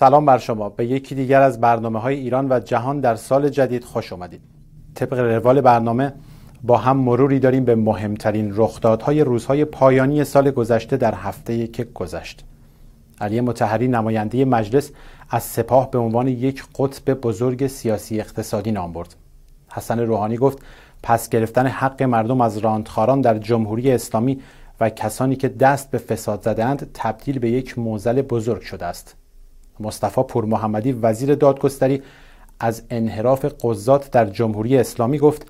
سلام بر شما به یکی دیگر از برنامه های ایران و جهان در سال جدید خوش آمدید طبق روال برنامه با هم مروری داریم به مهمترین رخدادهای روزهای پایانی سال گذشته در هفته که گذشت علی متحری نماینده مجلس از سپاه به عنوان یک قطب بزرگ سیاسی اقتصادی نام برد حسن روحانی گفت پس گرفتن حق مردم از راندخاران در جمهوری اسلامی و کسانی که دست به فساد زدند تبدیل به یک موزل بزرگ شده است مصطفی پورمحمدی وزیر دادگستری از انحراف قضات در جمهوری اسلامی گفت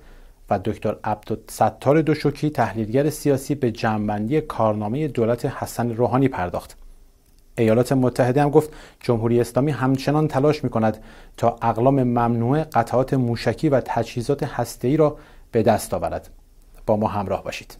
و دکتر عبدالستار دوشوکی تحلیلگر سیاسی به جمعبندی کارنامه دولت حسن روحانی پرداخت ایالات متحده هم گفت جمهوری اسلامی همچنان تلاش می کند تا اقلام ممنوعه قطعات موشکی و تجهیزات هسته‌ای را به دست آورد با ما همراه باشید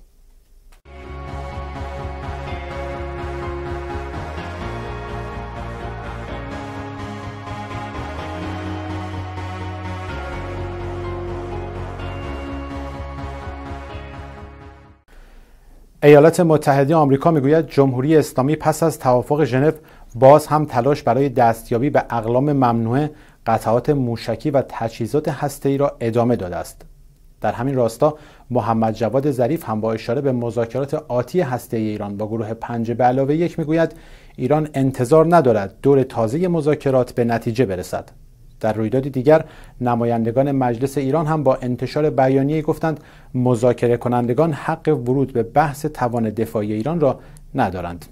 ایالات متحده آمریکا میگوید جمهوری اسلامی پس از توافق ژنو باز هم تلاش برای دستیابی به اقلام ممنوع قطعات موشکی و تجهیزات هسته‌ای را ادامه داده است. در همین راستا محمد جواد ظریف هم با اشاره به مذاکرات آتی هسته ایران با گروه پنج به علاوه یک میگوید ایران انتظار ندارد دور تازه مذاکرات به نتیجه برسد. در رویدادی دیگر نمایندگان مجلس ایران هم با انتشار بیانیه گفتند مذاکره کنندگان حق ورود به بحث توان دفاعی ایران را ندارند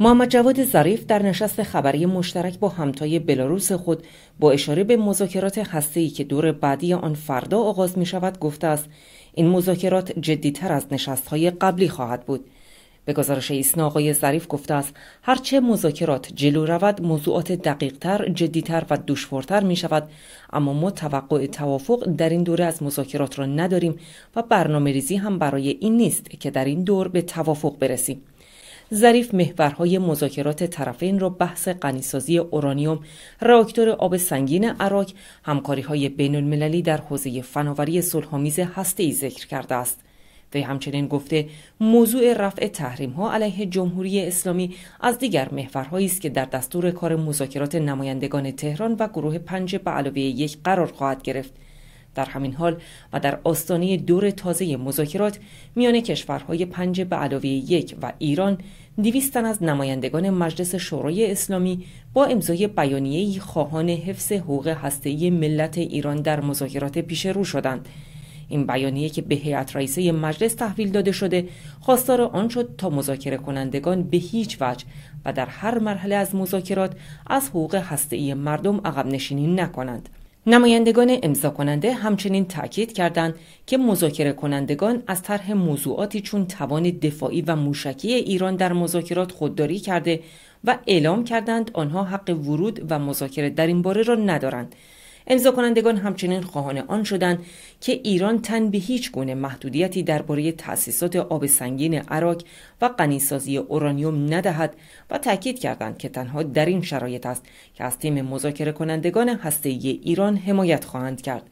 محمد جواد ظریف در نشست خبری مشترک با همتای بلاروس خود با اشاره به مذاکرات هسته‌ای که دور بعدی آن فردا آغاز می شود گفته است این مذاکرات جدیتر از های قبلی خواهد بود به گزارش ایسنا آقای ظریف گفته است هرچه مذاکرات جلو رود موضوعات دقیقتر جدیتر و دشوارتر می شود اما ما توقع توافق در این دوره از مذاکرات را نداریم و برنامه ریزی هم برای این نیست که در این دور به توافق برسیم ظریف محورهای مذاکرات طرفین را بحث غنیسازی اورانیوم، راکتور آب سنگین عراق، همکاری های بین المللی در حوزه فناوری صلحآمیز هسته ای ذکر کرده است. وی همچنین گفته موضوع رفع تحریم ها علیه جمهوری اسلامی از دیگر محورهایی است که در دستور کار مذاکرات نمایندگان تهران و گروه پنج به علاوه یک قرار خواهد گرفت در همین حال و در آستانه دور تازه مذاکرات میان کشورهای پنج به علاوه یک و ایران دویست تن از نمایندگان مجلس شورای اسلامی با امضای بیانیه‌ای خواهان حفظ حقوق هسته‌ای ملت ایران در مذاکرات پیش رو شدند این بیانیه که به هیئت رئیسه مجلس تحویل داده شده خواستار آن شد تا مذاکره کنندگان به هیچ وجه و در هر مرحله از مذاکرات از حقوق هسته‌ای مردم عقب نشینی نکنند نمایندگان امضا کننده همچنین تاکید کردند که مذاکره کنندگان از طرح موضوعاتی چون توان دفاعی و موشکی ایران در مذاکرات خودداری کرده و اعلام کردند آنها حق ورود و مذاکره در این باره را ندارند امضا کنندگان همچنین خواهان آن شدند که ایران تن به هیچ گونه محدودیتی درباره تأسیسات آب سنگین عراق و غنیسازی اورانیوم ندهد و تاکید کردند که تنها در این شرایط است که از تیم مذاکره کنندگان هسته ایران حمایت خواهند کرد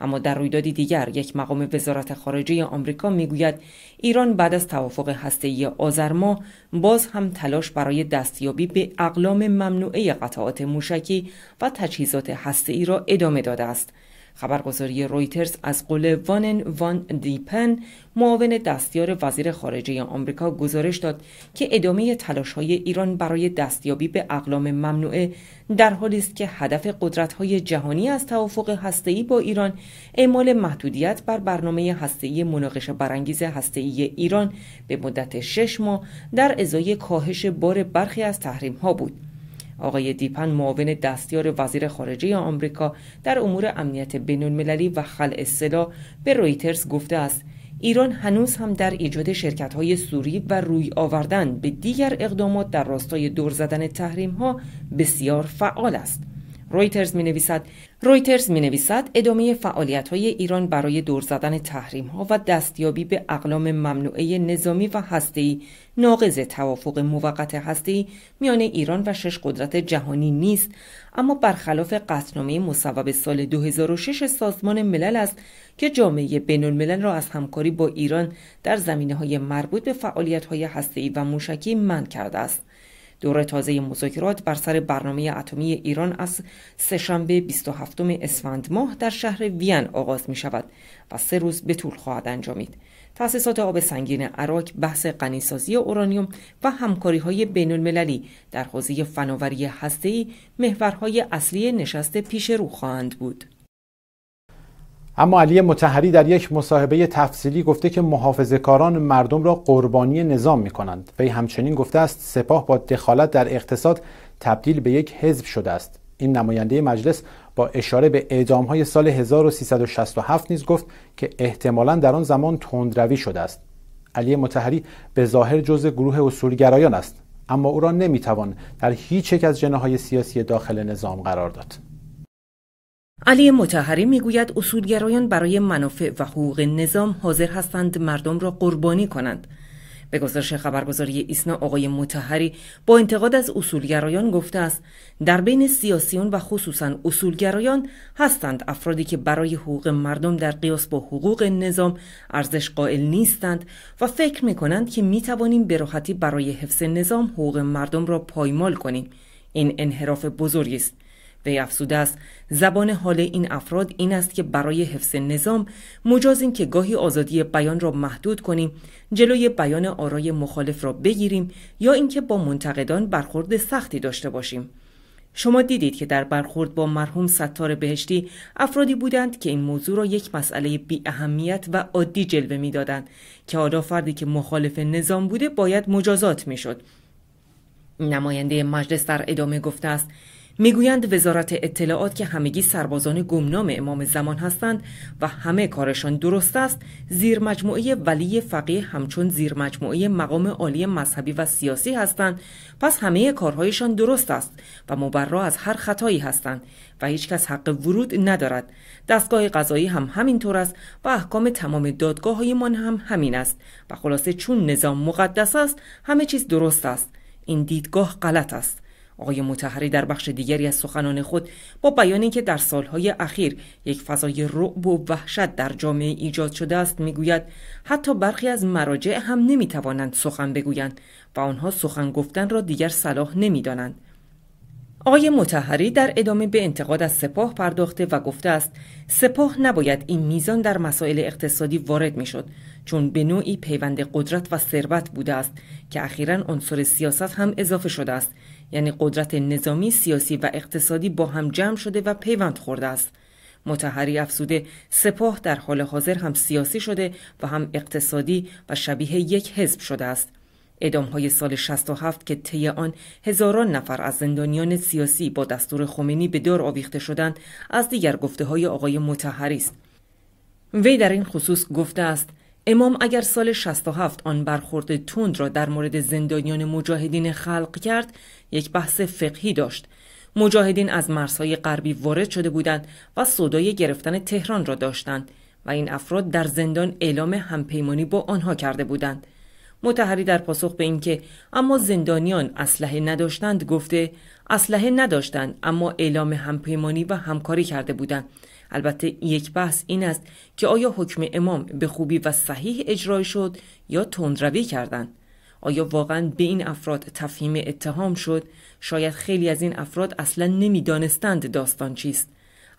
اما در رویدادی دیگر یک مقام وزارت خارجه آمریکا میگوید ایران بعد از توافق هسته‌ای آزرما باز هم تلاش برای دستیابی به اقلام ممنوعه قطعات موشکی و تجهیزات هسته‌ای را ادامه داده است خبرگزاری رویترز از قول وانن وان دیپن معاون دستیار وزیر خارجه آمریکا گزارش داد که ادامه تلاش های ایران برای دستیابی به اقلام ممنوعه در حالی است که هدف قدرت های جهانی از توافق هسته‌ای با ایران اعمال محدودیت بر برنامه هسته‌ای مناقشه برانگیز هسته‌ای ایران به مدت شش ماه در ازای کاهش بار برخی از تحریم ها بود. آقای دیپن معاون دستیار وزیر خارجه آمریکا در امور امنیت بین المللی و خلع سلاح به رویترز گفته است ایران هنوز هم در ایجاد شرکت های سوری و روی آوردن به دیگر اقدامات در راستای دور زدن تحریم ها بسیار فعال است. رویترز می نویسد رویترز می نویسد ادامه فعالیت های ایران برای دور زدن تحریم ها و دستیابی به اقلام ممنوعه نظامی و هسته‌ای ناقض توافق موقت هسته‌ای میان ایران و شش قدرت جهانی نیست اما برخلاف قطعنامه مصوب سال 2006 سازمان ملل است که جامعه بین ملل را از همکاری با ایران در زمینه های مربوط به فعالیت های ای و موشکی منع کرده است دور تازه مذاکرات بر سر برنامه اتمی ایران از سهشنبه 27 اسفند ماه در شهر وین آغاز می شود و سه روز به طول خواهد انجامید. تأسیسات آب سنگین عراق بحث غنیسازی اورانیوم و همکاری های بین المللی در حوزه فناوری هسته‌ای محورهای اصلی نشست پیش رو خواهند بود. اما علی متحری در یک مصاحبه تفصیلی گفته که محافظه کاران مردم را قربانی نظام می کنند وی همچنین گفته است سپاه با دخالت در اقتصاد تبدیل به یک حزب شده است این نماینده مجلس با اشاره به اعدام های سال 1367 نیز گفت که احتمالا در آن زمان تندروی شده است علی متحری به ظاهر جزء گروه اصولگرایان است اما او را توان در هیچ یک از جناهای سیاسی داخل نظام قرار داد علی متحری میگوید اصولگرایان برای منافع و حقوق نظام حاضر هستند مردم را قربانی کنند به گزارش خبرگزاری ایسنا آقای متحری با انتقاد از اصولگرایان گفته است در بین سیاسیون و خصوصا اصولگرایان هستند افرادی که برای حقوق مردم در قیاس با حقوق نظام ارزش قائل نیستند و فکر می کنند که می توانیم به راحتی برای حفظ نظام حقوق مردم را پایمال کنیم این انحراف بزرگی است وی افزوده است زبان حال این افراد این است که برای حفظ نظام مجازیم که گاهی آزادی بیان را محدود کنیم جلوی بیان آرای مخالف را بگیریم یا اینکه با منتقدان برخورد سختی داشته باشیم شما دیدید که در برخورد با مرحوم ستار بهشتی افرادی بودند که این موضوع را یک مسئله بی اهمیت و عادی جلوه میدادند که حالا فردی که مخالف نظام بوده باید مجازات میشد نماینده مجلس در ادامه گفته است میگویند وزارت اطلاعات که همگی سربازان گمنام امام زمان هستند و همه کارشان درست است زیر مجموعه ولی فقیه همچون زیر مجموعه مقام عالی مذهبی و سیاسی هستند پس همه کارهایشان درست است و مبرا از هر خطایی هستند و هیچکس حق ورود ندارد دستگاه قضایی هم همینطور است و احکام تمام دادگاه من هم همین است و خلاصه چون نظام مقدس است همه چیز درست است این دیدگاه غلط است آقای متحری در بخش دیگری از سخنان خود با بیان اینکه در سالهای اخیر یک فضای رعب و وحشت در جامعه ایجاد شده است میگوید حتی برخی از مراجع هم نمیتوانند سخن بگویند و آنها سخن گفتن را دیگر صلاح نمیدانند آقای متحری در ادامه به انتقاد از سپاه پرداخته و گفته است سپاه نباید این میزان در مسائل اقتصادی وارد میشد چون به نوعی پیوند قدرت و ثروت بوده است که اخیرا عنصر سیاست هم اضافه شده است یعنی قدرت نظامی، سیاسی و اقتصادی با هم جمع شده و پیوند خورده است. متحری افسوده سپاه در حال حاضر هم سیاسی شده و هم اقتصادی و شبیه یک حزب شده است. ادام های سال 67 که طی آن هزاران نفر از زندانیان سیاسی با دستور خمینی به دار آویخته شدند از دیگر گفته های آقای متحری است. وی در این خصوص گفته است امام اگر سال 67 آن برخورد تند را در مورد زندانیان مجاهدین خلق کرد یک بحث فقهی داشت مجاهدین از مرزهای غربی وارد شده بودند و صدای گرفتن تهران را داشتند و این افراد در زندان اعلام همپیمانی با آنها کرده بودند متحری در پاسخ به اینکه اما زندانیان اسلحه نداشتند گفته اسلحه نداشتند اما اعلام همپیمانی و همکاری کرده بودند البته یک بحث این است که آیا حکم امام به خوبی و صحیح اجرا شد یا تندروی کردند آیا واقعا به این افراد تفهیم اتهام شد شاید خیلی از این افراد اصلا نمیدانستند داستان چیست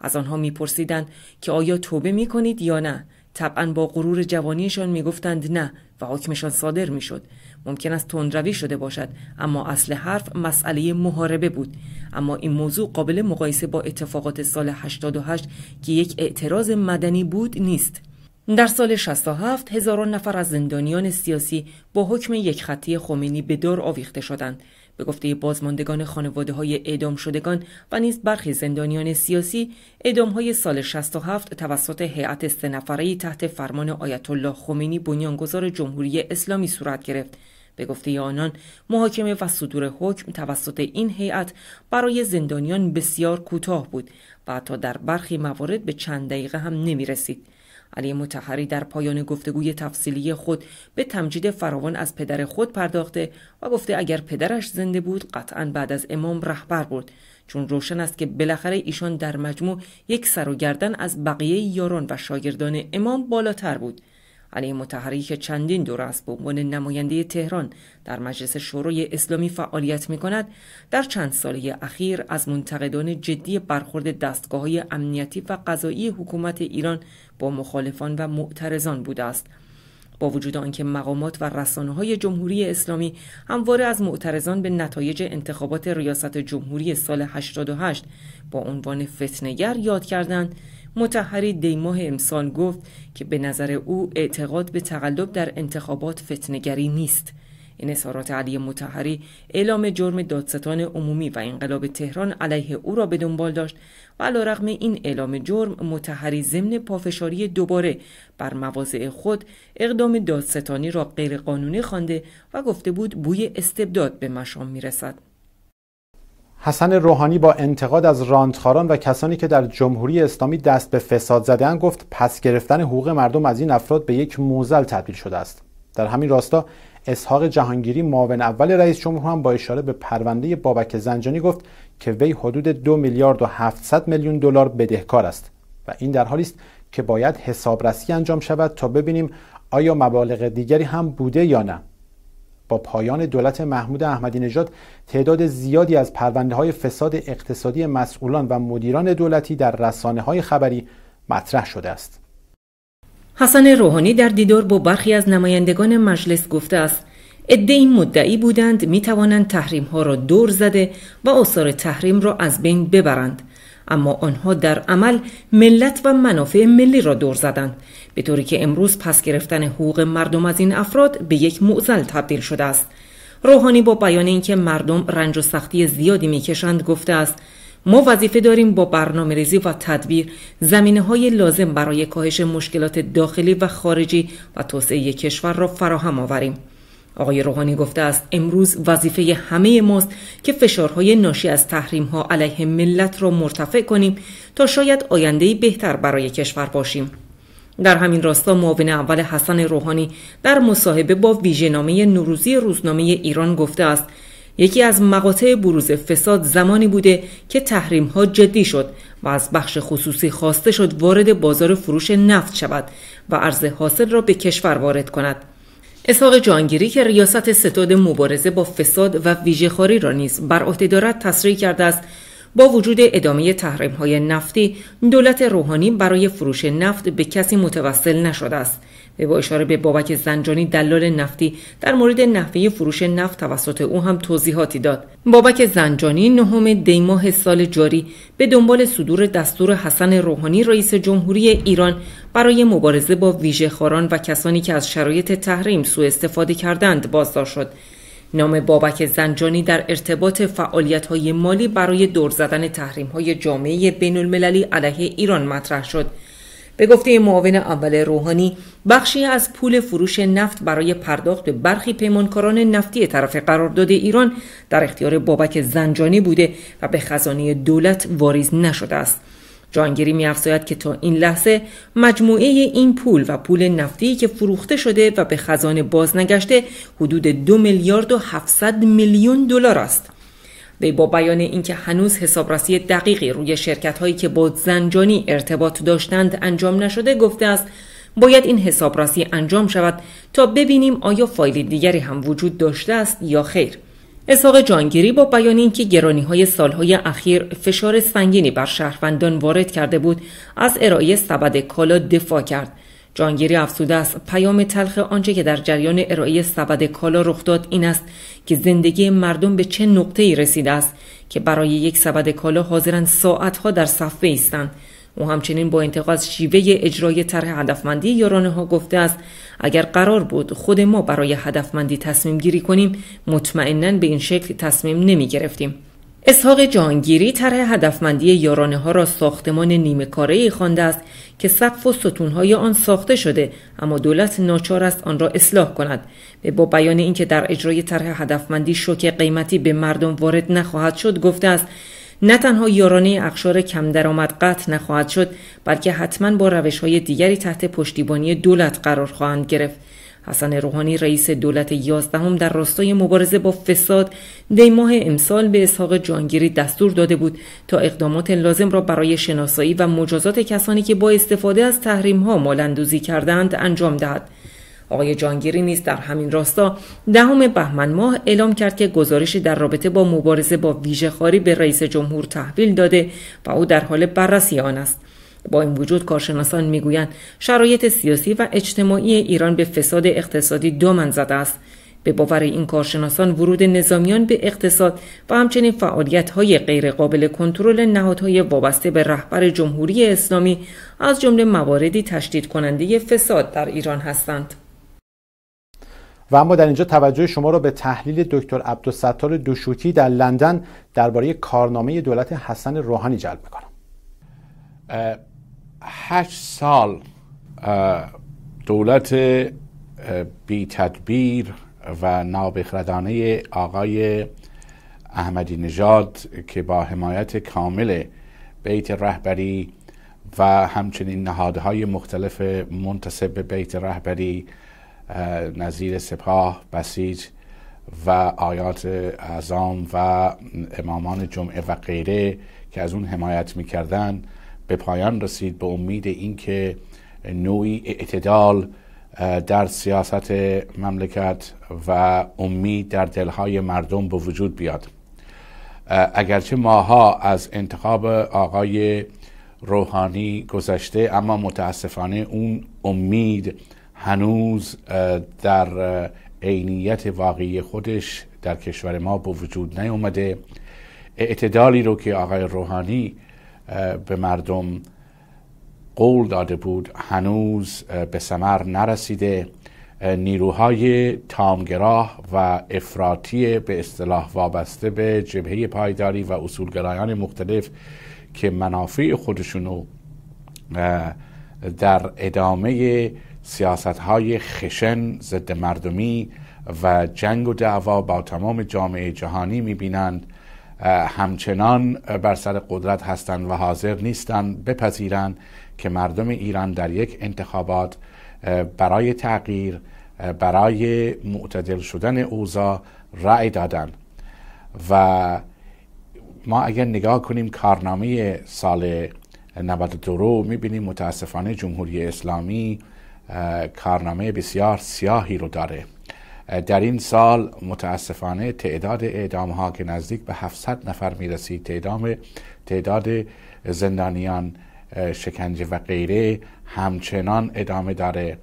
از آنها میپرسیدند که آیا توبه می یا نه طبعا با غرور جوانیشان میگفتند نه و حکمشان صادر میشد ممکن است تندروی شده باشد اما اصل حرف مسئله محاربه بود اما این موضوع قابل مقایسه با اتفاقات سال 88 که یک اعتراض مدنی بود نیست در سال 67 هزاران نفر از زندانیان سیاسی با حکم یک خطی خمینی به دار آویخته شدند به گفته بازماندگان خانواده های اعدام شدگان و نیز برخی زندانیان سیاسی اعدام های سال 67 توسط هیئت سه نفره تحت فرمان آیت الله خمینی بنیانگذار جمهوری اسلامی صورت گرفت به گفته آنان محاکمه و صدور حکم توسط این هیئت برای زندانیان بسیار کوتاه بود و حتی در برخی موارد به چند دقیقه هم نمی رسید. علی متحری در پایان گفتگوی تفصیلی خود به تمجید فراوان از پدر خود پرداخته و گفته اگر پدرش زنده بود قطعا بعد از امام رهبر بود چون روشن است که بالاخره ایشان در مجموع یک سر و گردن از بقیه یاران و شاگردان امام بالاتر بود علی متحری که چندین دور است به عنوان نماینده تهران در مجلس شورای اسلامی فعالیت می کند در چند ساله اخیر از منتقدان جدی برخورد دستگاه های امنیتی و قضایی حکومت ایران با مخالفان و معترضان بوده است با وجود آنکه مقامات و رسانه های جمهوری اسلامی همواره از معترضان به نتایج انتخابات ریاست جمهوری سال 88 با عنوان فتنگر یاد کردند متحری دیماه امسال گفت که به نظر او اعتقاد به تقلب در انتخابات فتنگری نیست این انصارات علی متحری اعلام جرم دادستان عمومی و انقلاب تهران علیه او را به دنبال داشت و رغم این اعلام جرم متحری ضمن پافشاری دوباره بر مواضع خود اقدام دادستانی را غیرقانونی خوانده و گفته بود بوی استبداد به مشام رسد. حسن روحانی با انتقاد از رانتخاران و کسانی که در جمهوری اسلامی دست به فساد زدن گفت پس گرفتن حقوق مردم از این افراد به یک موزل تبدیل شده است در همین راستا اسحاق جهانگیری معاون اول رئیس جمهور هم با اشاره به پرونده بابک زنجانی گفت که وی حدود دو میلیارد و 700 میلیون دلار بدهکار است و این در حالی است که باید حسابرسی انجام شود تا ببینیم آیا مبالغ دیگری هم بوده یا نه با پایان دولت محمود احمدی نژاد تعداد زیادی از پرونده های فساد اقتصادی مسئولان و مدیران دولتی در رسانه های خبری مطرح شده است. حسن روحانی در دیدار با برخی از نمایندگان مجلس گفته است اده این مدعی بودند می توانند تحریم ها را دور زده و آثار تحریم را از بین ببرند اما آنها در عمل ملت و منافع ملی را دور زدند به طوری که امروز پس گرفتن حقوق مردم از این افراد به یک معزل تبدیل شده است روحانی با بیان اینکه مردم رنج و سختی زیادی میکشند گفته است ما وظیفه داریم با برنامه ریزی و تدبیر زمینه های لازم برای کاهش مشکلات داخلی و خارجی و توسعه کشور را فراهم آوریم آقای روحانی گفته است امروز وظیفه همه ماست که فشارهای ناشی از تحریم ها علیه ملت را مرتفع کنیم تا شاید آینده بهتر برای کشور باشیم در همین راستا معاون اول حسن روحانی در مصاحبه با نامه نوروزی روزنامه ایران گفته است یکی از مقاطع بروز فساد زمانی بوده که تحریم ها جدی شد و از بخش خصوصی خواسته شد وارد بازار فروش نفت شود و عرض حاصل را به کشور وارد کند اسحاق جانگیری که ریاست ستاد مبارزه با فساد و ویژهخواری را نیز بر عهده دارد تصریح کرده است با وجود ادامه تحریم های نفتی دولت روحانی برای فروش نفت به کسی متوصل نشده است با اشاره به بابک زنجانی دلال نفتی در مورد نحوه فروش نفت توسط او هم توضیحاتی داد بابک زنجانی نهم دیماه سال جاری به دنبال صدور دستور حسن روحانی رئیس جمهوری ایران برای مبارزه با خاران و کسانی که از شرایط تحریم سوء استفاده کردند بازداشت شد نام بابک زنجانی در ارتباط فعالیت مالی برای دور زدن تحریم های جامعه بین المللی علیه ایران مطرح شد به گفته معاون اول روحانی بخشی از پول فروش نفت برای پرداخت برخی پیمانکاران نفتی طرف قرارداد ایران در اختیار بابک زنجانی بوده و به خزانه دولت واریز نشده است جانگیری می که تا این لحظه مجموعه این پول و پول نفتی که فروخته شده و به خزانه بازنگشته حدود دو میلیارد و هفتصد میلیون دلار است. وی با بیان اینکه هنوز حسابرسی دقیقی روی شرکت هایی که با زنجانی ارتباط داشتند انجام نشده گفته است باید این حسابرسی انجام شود تا ببینیم آیا فایل دیگری هم وجود داشته است یا خیر اسحاق جانگیری با بیان اینکه گرانی های سالهای اخیر فشار سنگینی بر شهروندان وارد کرده بود از ارائه سبد کالا دفاع کرد جانگیری افسوده است پیام تلخ آنچه که در جریان ارائه سبد کالا رخ داد این است که زندگی مردم به چه نقطه ای رسیده است که برای یک سبد کالا حاضرن ساعتها در صف ایستند او همچنین با انتقاد شیوه اجرای طرح هدفمندی یارانه ها گفته است اگر قرار بود خود ما برای هدفمندی تصمیم گیری کنیم مطمئنا به این شکل تصمیم نمی گرفتیم اسحاق جانگیری طرح هدفمندی یارانه ها را ساختمان نیمه کاره ای خوانده است که سقف و ستونهای آن ساخته شده اما دولت ناچار است آن را اصلاح کند به با بیان اینکه در اجرای طرح هدفمندی شوک قیمتی به مردم وارد نخواهد شد گفته است نه تنها یارانه اقشار کم درآمد قطع نخواهد شد بلکه حتما با روش های دیگری تحت پشتیبانی دولت قرار خواهند گرفت حسن روحانی رئیس دولت یازدهم در راستای مبارزه با فساد دی ماه امسال به اسحاق جانگیری دستور داده بود تا اقدامات لازم را برای شناسایی و مجازات کسانی که با استفاده از تحریم ها مالندوزی کردند انجام دهد آقای جانگیری نیز در همین راستا دهم بهمن ماه اعلام کرد که گزارشی در رابطه با مبارزه با خاری به رئیس جمهور تحویل داده و او در حال بررسی آن است با این وجود کارشناسان میگویند شرایط سیاسی و اجتماعی ایران به فساد اقتصادی دامن زده است به باور این کارشناسان ورود نظامیان به اقتصاد و همچنین فعالیت‌های غیرقابل کنترل نهادهای وابسته به رهبر جمهوری اسلامی از جمله مواردی تشدید کننده فساد در ایران هستند. و اما در اینجا توجه شما را به تحلیل دکتر عبدالستار دوشوتی در لندن درباره کارنامه دولت حسن روحانی جلب میکنم هشت سال دولت بی تدبیر و نابخردانه آقای احمدی نژاد که با حمایت کامل بیت رهبری و همچنین نهادهای مختلف منتصب به بیت رهبری نظیر سپاه بسیج و آیات اعظام و امامان جمعه و غیره که از اون حمایت میکردن به پایان رسید به امید اینکه نوعی اعتدال در سیاست مملکت و امید در دلهای مردم به وجود بیاد اگرچه ماها از انتخاب آقای روحانی گذشته اما متاسفانه اون امید هنوز در عینیت واقعی خودش در کشور ما به وجود نیومده اعتدالی رو که آقای روحانی به مردم قول داده بود هنوز به سمر نرسیده نیروهای تامگراه و افراطی به اصطلاح وابسته به جبهه پایداری و اصولگرایان مختلف که منافع خودشونو در ادامه سیاست های خشن ضد مردمی و جنگ و دعوا با تمام جامعه جهانی میبینند همچنان بر سر قدرت هستند و حاضر نیستند بپذیرند که مردم ایران در یک انتخابات برای تغییر برای معتدل شدن اوضاع رأی دادن و ما اگر نگاه کنیم کارنامه سال 92 رو میبینیم متاسفانه جمهوری اسلامی کارنامه بسیار سیاهی رو داره در این سال متاسفانه تعداد اعدام ها که نزدیک به 700 نفر میرسید تعداد تعداد زندانیان شکنجه و غیره همچنان ادامه داره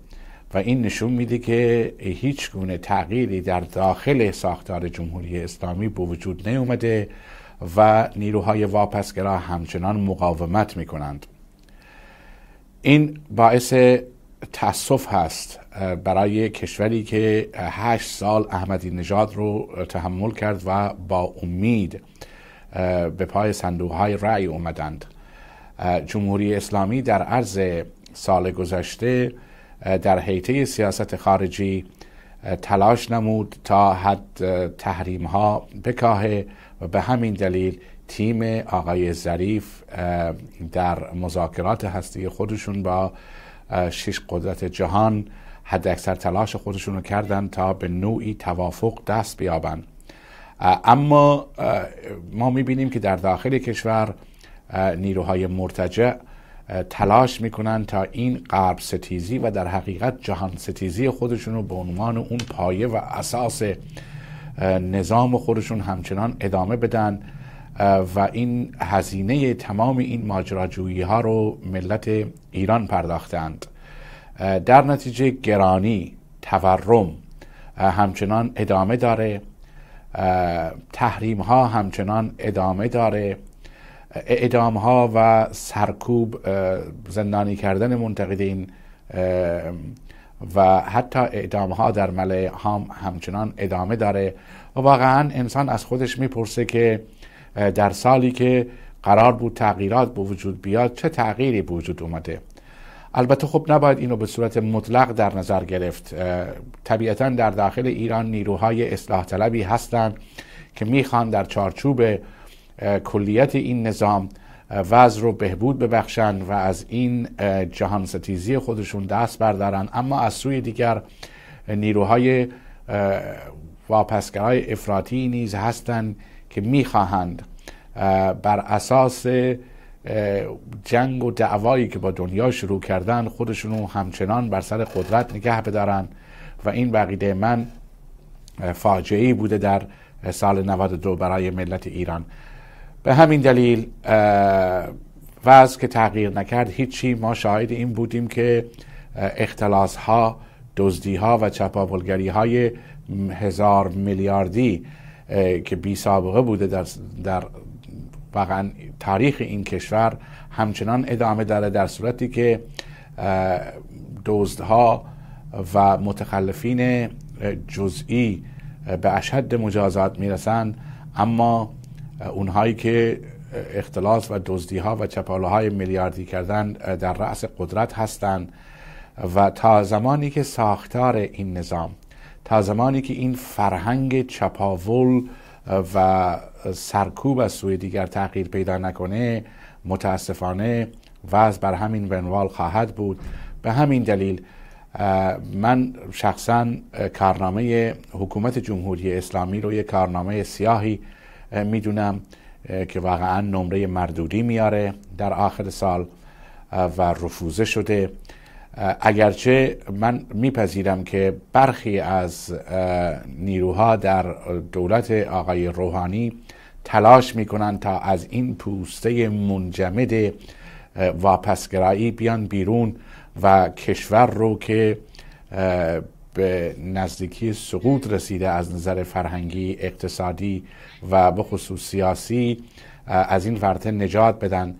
و این نشون میده که هیچ گونه تغییری در داخل ساختار جمهوری اسلامی به وجود نیومده و نیروهای واپسگرا همچنان مقاومت میکنند این باعث تاسف هست برای کشوری که هشت سال احمدی نژاد رو تحمل کرد و با امید به پای صندوق های رأی اومدند جمهوری اسلامی در عرض سال گذشته در حیطه سیاست خارجی تلاش نمود تا حد تحریم ها بکاهه و به همین دلیل تیم آقای ظریف در مذاکرات هستی خودشون با شش قدرت جهان حد تلاش خودشون رو کردن تا به نوعی توافق دست بیابند اما ما میبینیم که در داخل کشور نیروهای مرتجع تلاش میکنن تا این غرب ستیزی و در حقیقت جهان ستیزی خودشون رو به عنوان اون پایه و اساس نظام خودشون همچنان ادامه بدن و این هزینه تمام این ماجراجویی ها رو ملت ایران پرداختند در نتیجه گرانی تورم همچنان ادامه داره تحریم ها همچنان ادامه داره اعدام ها و سرکوب زندانی کردن منتقدین و حتی اعدام ها در ملعه هم همچنان ادامه داره و واقعا انسان از خودش میپرسه که در سالی که قرار بود تغییرات به وجود بیاد چه تغییری به وجود اومده البته خب نباید اینو به صورت مطلق در نظر گرفت طبیعتا در داخل ایران نیروهای اصلاح طلبی هستند که میخوان در چارچوب کلیت این نظام وضع رو بهبود ببخشند و از این جهان ستیزی خودشون دست بردارن اما از سوی دیگر نیروهای واپسگرهای افراطی نیز هستند که میخواهند بر اساس جنگ و دعوایی که با دنیا شروع کردن خودشون رو همچنان بر سر قدرت نگه بدارن و این بقیده من فاجعه بوده در سال 92 برای ملت ایران به همین دلیل وضع که تغییر نکرد هیچی ما شاهد این بودیم که اختلاس ها دزدی ها و چپاولگری های هزار میلیاردی که بی سابقه بوده در, در واقعا تاریخ این کشور همچنان ادامه داره در صورتی که دزدها و متخلفین جزئی به اشد مجازات میرسند اما اونهایی که اختلاس و دزدی ها و چپاله های میلیاردی کردن در رأس قدرت هستند و تا زمانی که ساختار این نظام تا زمانی که این فرهنگ چپاول و سرکوب از سوی دیگر تغییر پیدا نکنه متاسفانه وضع بر همین بنوال خواهد بود به همین دلیل من شخصا کارنامه حکومت جمهوری اسلامی رو یک کارنامه سیاهی میدونم که واقعا نمره مردودی میاره در آخر سال و رفوزه شده اگرچه من میپذیرم که برخی از نیروها در دولت آقای روحانی تلاش میکنند تا از این پوسته منجمد واپسگرایی بیان بیرون و کشور رو که به نزدیکی سقوط رسیده از نظر فرهنگی اقتصادی و به خصوص سیاسی از این ورطه نجات بدن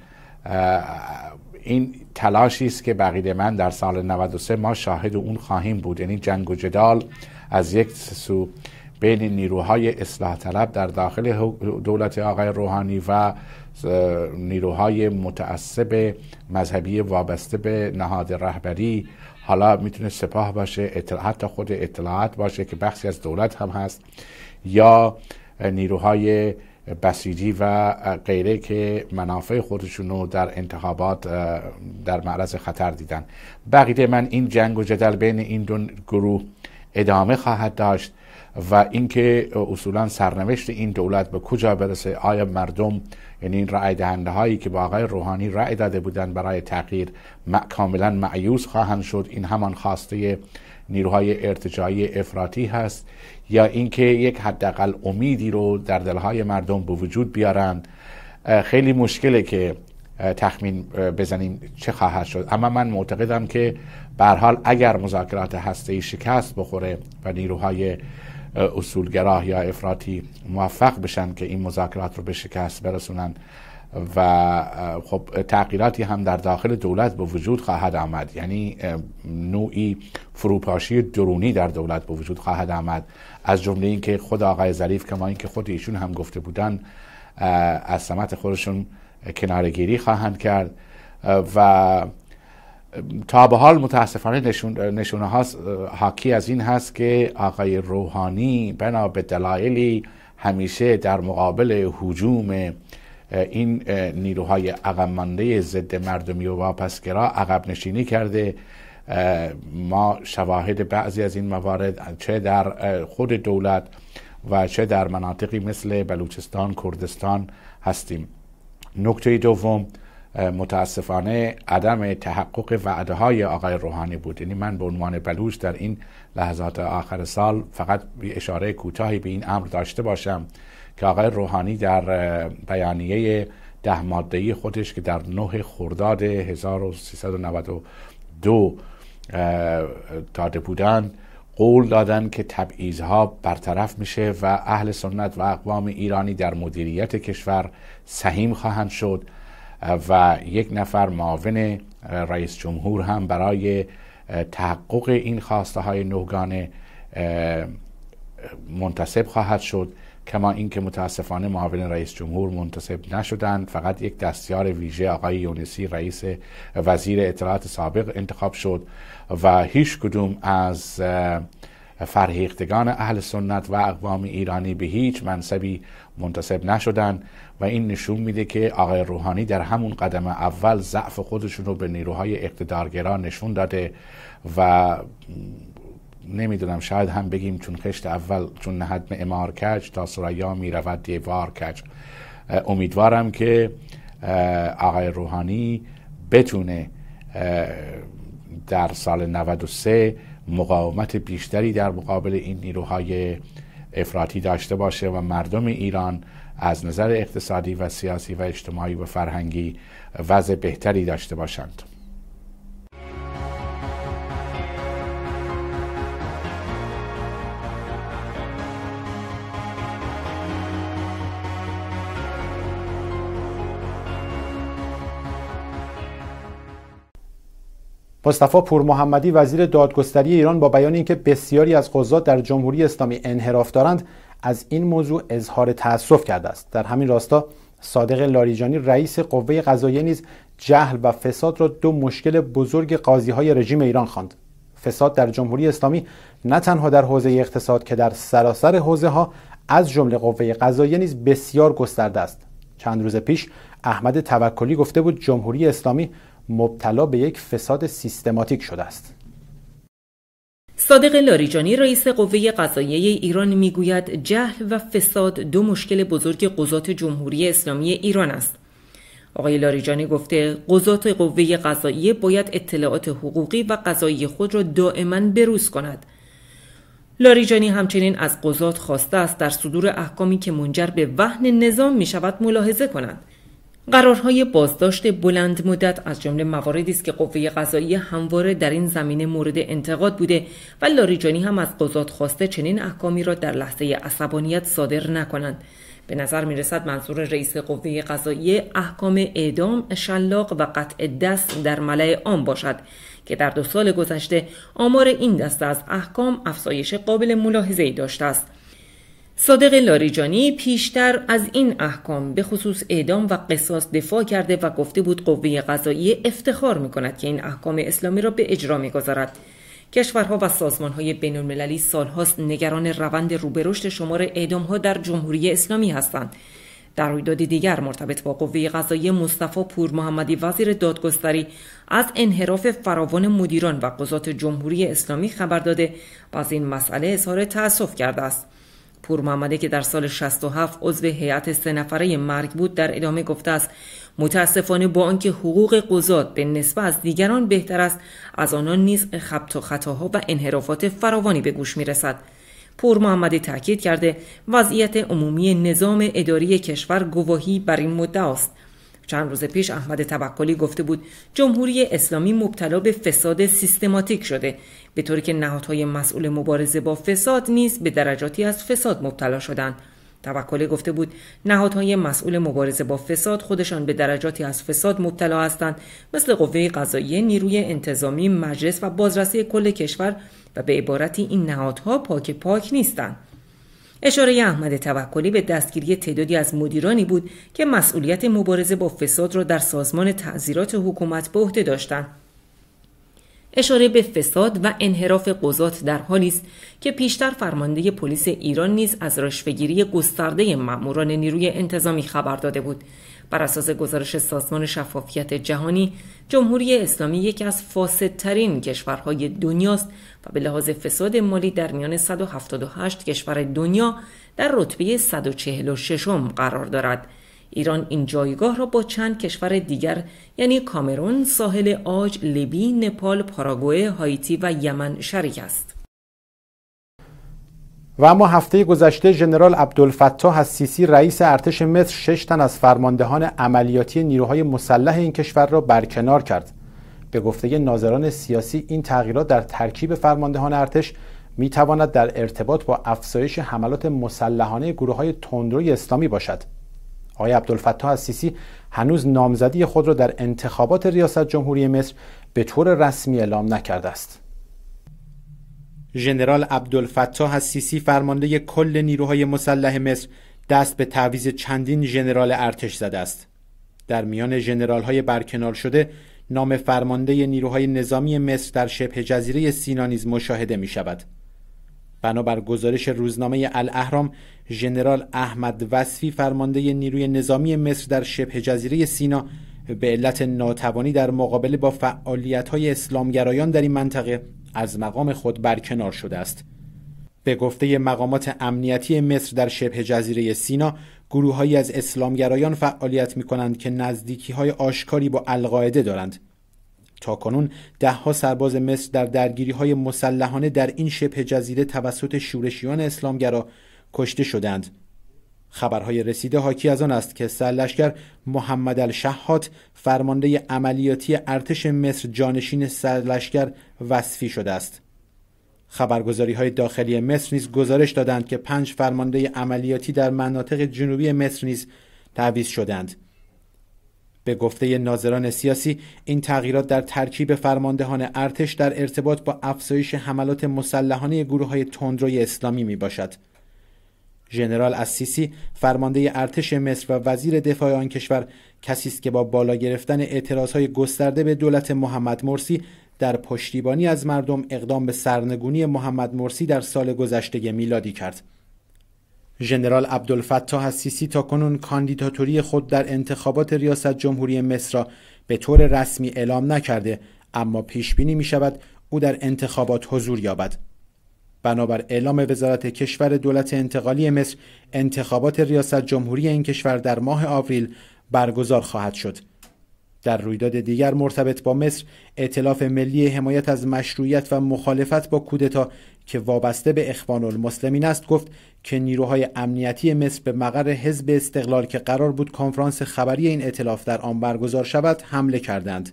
این تلاشی است که بقیده من در سال 93 ما شاهد اون خواهیم بود یعنی جنگ و جدال از یک سو بین نیروهای اصلاح طلب در داخل دولت آقای روحانی و نیروهای متعصب مذهبی وابسته به نهاد رهبری حالا میتونه سپاه باشه حتی خود اطلاعات باشه که بخشی از دولت هم هست یا نیروهای بسیجی و غیره که منافع خودشون رو در انتخابات در معرض خطر دیدن بقیده من این جنگ و جدل بین این دو گروه ادامه خواهد داشت و اینکه اصولا سرنوشت این دولت به کجا برسه آیا مردم یعنی این رأی هایی که با آقای روحانی رأی داده بودند برای تغییر کاملا معیوس خواهند شد این همان خواسته نیروهای ارتجاعی افراطی هست یا اینکه یک حداقل امیدی رو در دلهای مردم به وجود بیارند خیلی مشکله که تخمین بزنیم چه خواهد شد اما من معتقدم که به حال اگر مذاکرات هسته‌ای شکست بخوره و نیروهای اصولگراه یا افراطی موفق بشن که این مذاکرات رو به شکست برسونن و خب تغییراتی هم در داخل دولت به وجود خواهد آمد یعنی نوعی فروپاشی درونی در دولت به وجود خواهد آمد از جمله اینکه خود آقای ظریف کما اینکه خود ایشون هم گفته بودن از سمت خودشون کنارگیری خواهند کرد و تا به حال متاسفانه نشونه ها حاکی از این هست که آقای روحانی بنا به دلایلی همیشه در مقابل حجوم این نیروهای عقب ضد مردمی و واپسگرا عقب نشینی کرده ما شواهد بعضی از این موارد چه در خود دولت و چه در مناطقی مثل بلوچستان کردستان هستیم نکته دوم متاسفانه عدم تحقق وعده های آقای روحانی بود یعنی من به عنوان بلوش در این لحظات آخر سال فقط اشاره کوتاهی به این امر داشته باشم که آقای روحانی در بیانیه ده مادهی خودش که در 9 خرداد 1392 داده بودن قول دادن که تبعیض ها برطرف میشه و اهل سنت و اقوام ایرانی در مدیریت کشور سهیم خواهند شد و یک نفر معاون رئیس جمهور هم برای تحقق این خواسته های نوگانه منتصب خواهد شد کما اینکه متاسفانه معاون رئیس جمهور منتصب نشدند فقط یک دستیار ویژه آقای یونسی رئیس وزیر اطلاعات سابق انتخاب شد و هیچ کدوم از فرهیختگان اهل سنت و اقوام ایرانی به هیچ منصبی منتصب نشدن و این نشون میده که آقای روحانی در همون قدم اول ضعف خودشون رو به نیروهای اقتدارگرا نشون داده و نمیدونم شاید هم بگیم چون خشت اول چون نهد امار کج تا سریا میرود دیوار کج امیدوارم که آقای روحانی بتونه در سال 93 مقاومت بیشتری در مقابل این نیروهای افراطی داشته باشه و مردم ایران از نظر اقتصادی و سیاسی و اجتماعی و فرهنگی وضع بهتری داشته باشند پور محمدی وزیر دادگستری ایران با بیان اینکه بسیاری از قضات در جمهوری اسلامی انحراف دارند از این موضوع اظهار تاسف کرده است در همین راستا صادق لاریجانی رئیس قوه قضاییه نیز جهل و فساد را دو مشکل بزرگ قاضی های رژیم ایران خواند فساد در جمهوری اسلامی نه تنها در حوزه اقتصاد که در سراسر حوزه ها از جمله قوه قضاییه نیز بسیار گسترده است چند روز پیش احمد توکلی گفته بود جمهوری اسلامی مبتلا به یک فساد سیستماتیک شده است صادق لاریجانی رئیس قوه قضاییه ایران میگوید جهل و فساد دو مشکل بزرگ قضات جمهوری اسلامی ایران است آقای لاریجانی گفته قضات قوه قضاییه باید اطلاعات حقوقی و قضایی خود را دائما بروز کند لاریجانی همچنین از قضات خواسته است در صدور احکامی که منجر به وحن نظام می شود ملاحظه کند قرارهای بازداشت بلند مدت از جمله مواردی است که قوه قضایی همواره در این زمینه مورد انتقاد بوده و لاریجانی هم از قضات خواسته چنین احکامی را در لحظه عصبانیت صادر نکنند به نظر می منظور رئیس قوه قضایی احکام اعدام شلاق و قطع دست در ملع آن باشد که در دو سال گذشته آمار این دسته از احکام افزایش قابل ملاحظه ای داشته است صادق لاریجانی پیشتر از این احکام به خصوص اعدام و قصاص دفاع کرده و گفته بود قوه قضایی افتخار می کند که این احکام اسلامی را به اجرا می گذارد. کشورها و سازمانهای بین المللی سالهاست نگران روند روبرشت شمار اعدامها در جمهوری اسلامی هستند. در رویداد دیگر مرتبط با قوه قضایی مصطفی پور محمدی وزیر دادگستری از انحراف فراوان مدیران و قضات جمهوری اسلامی خبر داده و از این مسئله اظهار تأسف کرده است. محمده که در سال 67 عضو هیئت سه نفره مرگ بود در ادامه گفته است متاسفانه با آنکه حقوق قضات به نسبه از دیگران بهتر است از آنان نیز خبت و خطاها و انحرافات فراوانی به گوش می رسد. پور تاکید کرده وضعیت عمومی نظام اداری کشور گواهی بر این مدعا است چند روز پیش احمد توکلی گفته بود جمهوری اسلامی مبتلا به فساد سیستماتیک شده به طوری که نهادهای مسئول مبارزه با فساد نیز به درجاتی از فساد مبتلا شدند توکلی گفته بود نهادهای مسئول مبارزه با فساد خودشان به درجاتی از فساد مبتلا هستند مثل قوه قضایی نیروی انتظامی مجلس و بازرسی کل کشور و به عبارتی این نهادها پاک پاک نیستند اشاره احمد توکلی به دستگیری تعدادی از مدیرانی بود که مسئولیت مبارزه با فساد را در سازمان تعذیرات حکومت به عهده داشتند. اشاره به فساد و انحراف قضات در حالی است که پیشتر فرمانده پلیس ایران نیز از رشوهگیری گسترده مأموران نیروی انتظامی خبر داده بود بر اساس گزارش سازمان شفافیت جهانی جمهوری اسلامی یکی از فاسدترین کشورهای دنیاست و به لحاظ فساد مالی در میان 178 کشور دنیا در رتبه 146 قرار دارد ایران این جایگاه را با چند کشور دیگر یعنی کامرون، ساحل آج، لیبی، نپال، پاراگوئه، هایتی و یمن شریک است. و اما هفته گذشته ژنرال عبدالفتاح از سیسی رئیس ارتش مصر شش تن از فرماندهان عملیاتی نیروهای مسلح این کشور را برکنار کرد به گفته ناظران سیاسی این تغییرات در ترکیب فرماندهان ارتش می تواند در ارتباط با افزایش حملات مسلحانه گروه های تندروی اسلامی باشد آقای عبدالفتاح از سیسی هنوز نامزدی خود را در انتخابات ریاست جمهوری مصر به طور رسمی اعلام نکرده است ژنرال عبدالفتاح السیسی فرمانده کل نیروهای مسلح مصر دست به تعویز چندین ژنرال ارتش زده است در میان ژنرال های برکنار شده نام فرمانده نیروهای نظامی مصر در شبه جزیره سینا نیز مشاهده می شود بنابر گزارش روزنامه الاهرام ژنرال احمد وصفی فرمانده نیروی نظامی مصر در شبه جزیره سینا به علت ناتوانی در مقابله با فعالیت های اسلامگرایان در این منطقه از مقام خود برکنار شده است به گفته مقامات امنیتی مصر در شبه جزیره سینا گروههایی از اسلامگرایان فعالیت می کنند که نزدیکی های آشکاری با القاعده دارند تا کنون دهها سرباز مصر در درگیری های مسلحانه در این شبه جزیره توسط شورشیان اسلامگرا کشته شدند خبرهای رسیده حاکی از آن است که سرلشکر محمد الشهات فرمانده عملیاتی ارتش مصر جانشین سرلشکر وصفی شده است خبرگزاری های داخلی مصر نیز گزارش دادند که پنج فرمانده عملیاتی در مناطق جنوبی مصر نیز تعویض شدند به گفته ناظران سیاسی این تغییرات در ترکیب فرماندهان ارتش در ارتباط با افزایش حملات مسلحانه گروه های تندروی اسلامی می باشد ژنرال اسیسی فرمانده ارتش مصر و وزیر دفاع آن کشور کسی است که با بالا گرفتن اعتراضهای گسترده به دولت محمد مرسی در پشتیبانی از مردم اقدام به سرنگونی محمد مرسی در سال گذشته میلادی کرد ژنرال عبدالفتاح السیسی کنون کاندیداتوری خود در انتخابات ریاست جمهوری مصر را به طور رسمی اعلام نکرده اما پیش بینی می شود او در انتخابات حضور یابد بنابر اعلام وزارت کشور دولت انتقالی مصر انتخابات ریاست جمهوری این کشور در ماه آوریل برگزار خواهد شد در رویداد دیگر مرتبط با مصر اعتلاف ملی حمایت از مشروعیت و مخالفت با کودتا که وابسته به اخوان المسلمین است گفت که نیروهای امنیتی مصر به مقر حزب استقلال که قرار بود کنفرانس خبری این اعتلاف در آن برگزار شود حمله کردند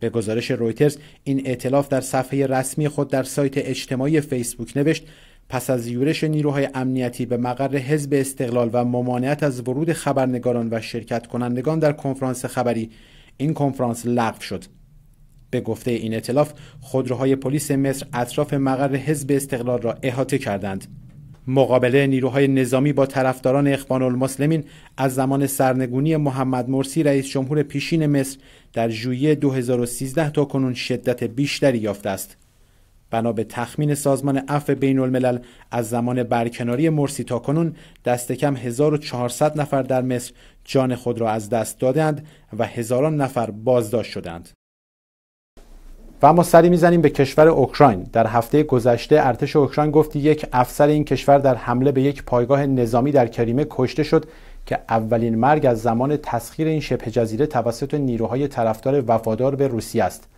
به گزارش رویترز این اعتلاف در صفحه رسمی خود در سایت اجتماعی فیسبوک نوشت پس از یورش نیروهای امنیتی به مقر حزب استقلال و ممانعت از ورود خبرنگاران و شرکت کنندگان در کنفرانس خبری این کنفرانس لغو شد به گفته این اطلاف خودروهای پلیس مصر اطراف مقر حزب استقلال را احاطه کردند مقابله نیروهای نظامی با طرفداران اخوان المسلمین از زمان سرنگونی محمد مرسی رئیس جمهور پیشین مصر در ژوئیه 2013 تا کنون شدت بیشتری یافته است. بنا به تخمین سازمان عفو بین الملل از زمان برکناری مرسی تا کنون دست کم 1400 نفر در مصر جان خود را از دست دادند و هزاران نفر بازداشت شدند. و اما سری میزنیم به کشور اوکراین در هفته گذشته ارتش اوکراین گفت یک افسر این کشور در حمله به یک پایگاه نظامی در کریمه کشته شد که اولین مرگ از زمان تسخیر این شبه جزیره توسط نیروهای طرفدار وفادار به روسیه است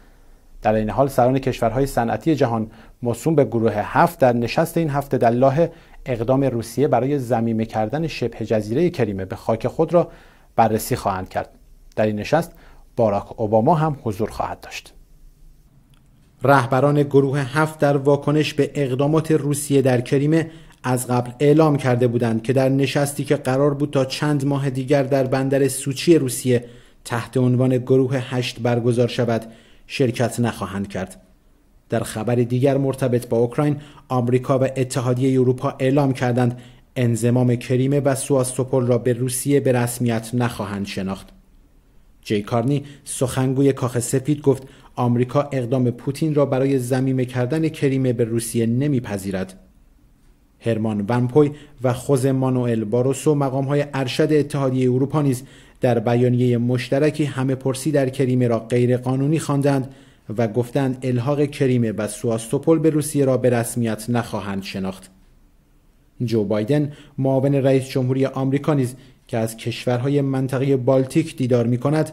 در این حال سران کشورهای صنعتی جهان موسوم به گروه هفت در نشست این هفته در لاهه اقدام روسیه برای زمیمه کردن شبه جزیره کریمه به خاک خود را بررسی خواهند کرد در این نشست باراک اوباما هم حضور خواهد داشت رهبران گروه هفت در واکنش به اقدامات روسیه در کریمه از قبل اعلام کرده بودند که در نشستی که قرار بود تا چند ماه دیگر در بندر سوچی روسیه تحت عنوان گروه هشت برگزار شود شرکت نخواهند کرد در خبر دیگر مرتبط با اوکراین آمریکا و اتحادیه اروپا اعلام کردند انزمام کریمه و سواستوپل را به روسیه به رسمیت نخواهند شناخت جی کارنی سخنگوی کاخ سفید گفت آمریکا اقدام پوتین را برای زمیم کردن کریمه به روسیه نمیپذیرد هرمان ونپوی و خوز مانوئل باروسو مقام های ارشد اتحادیه اروپا نیز در بیانیه مشترکی همه پرسی در کریمه را غیرقانونی خواندند و گفتند الحاق کریمه و سواستوپول به روسیه را به رسمیت نخواهند شناخت. جو بایدن معاون رئیس جمهوری آمریکا نیز که از کشورهای منطقه بالتیک دیدار می کند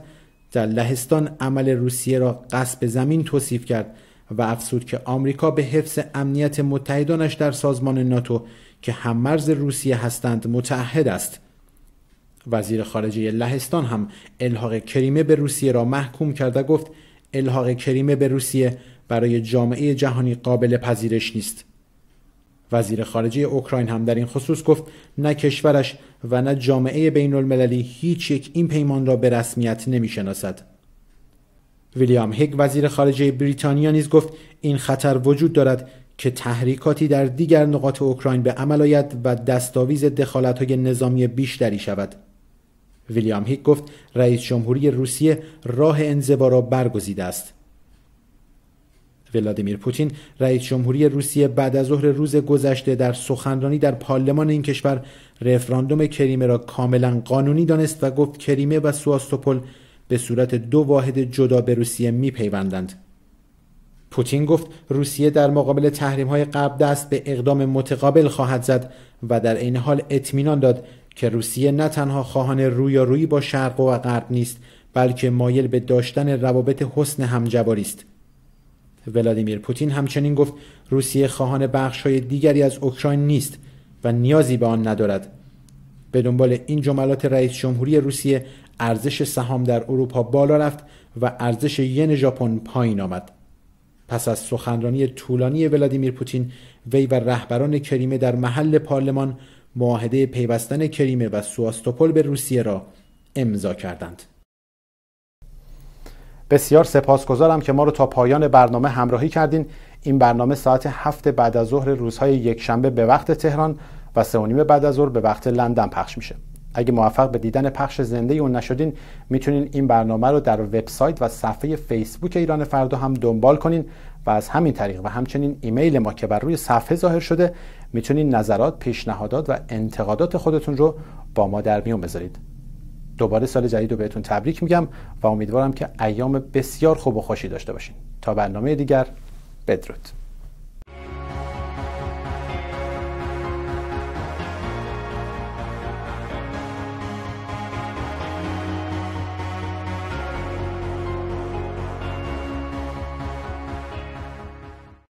در لهستان عمل روسیه را قصب زمین توصیف کرد و افسود که آمریکا به حفظ امنیت متحدانش در سازمان ناتو که مرز روسیه هستند متعهد است وزیر خارجه لهستان هم الحاق کریمه به روسیه را محکوم کرده گفت الحاق کریمه به روسیه برای جامعه جهانی قابل پذیرش نیست وزیر خارجه اوکراین هم در این خصوص گفت نه کشورش و نه جامعه بین المللی هیچ یک این پیمان را به رسمیت نمی شناسد. ویلیام هیک وزیر خارجه بریتانیا نیز گفت این خطر وجود دارد که تحریکاتی در دیگر نقاط اوکراین به عمل آید و دستاویز های نظامی بیشتری شود. ویلیام هیک گفت رئیس جمهوری روسیه راه انزوا را برگزیده است. ولادیمیر پوتین رئیس جمهوری روسیه بعد از ظهر روز گذشته در سخنرانی در پارلمان این کشور رفراندوم کریمه را کاملا قانونی دانست و گفت کریمه و سواستوپل به صورت دو واحد جدا به روسیه میپیوندند پوتین گفت روسیه در مقابل تحریم های قبل دست به اقدام متقابل خواهد زد و در این حال اطمینان داد که روسیه نه تنها خواهان رویارویی با شرق و غرب نیست بلکه مایل به داشتن روابط حسن همجواری است ولادیمیر پوتین همچنین گفت روسیه خواهان بخش های دیگری از اوکراین نیست و نیازی به آن ندارد به دنبال این جملات رئیس جمهوری روسیه ارزش سهام در اروپا بالا رفت و ارزش ین ژاپن پایین آمد پس از سخنرانی طولانی ولادیمیر پوتین وی و رهبران کریمه در محل پارلمان معاهده پیوستن کریمه و سواستوپل به روسیه را امضا کردند بسیار سپاسگزارم که ما رو تا پایان برنامه همراهی کردین این برنامه ساعت هفت بعد از ظهر روزهای یکشنبه به وقت تهران و سه و بعد از ظهر به وقت لندن پخش میشه اگه موفق به دیدن پخش زنده اون نشدین میتونین این برنامه رو در وبسایت و صفحه فیسبوک ایران فردا هم دنبال کنین و از همین طریق و همچنین ایمیل ما که بر روی صفحه ظاهر شده میتونین نظرات، پیشنهادات و انتقادات خودتون رو با ما در میون بذارید. دوباره سال جدید رو بهتون تبریک میگم و امیدوارم که ایام بسیار خوب و خوشی داشته باشین تا برنامه دیگر بدرود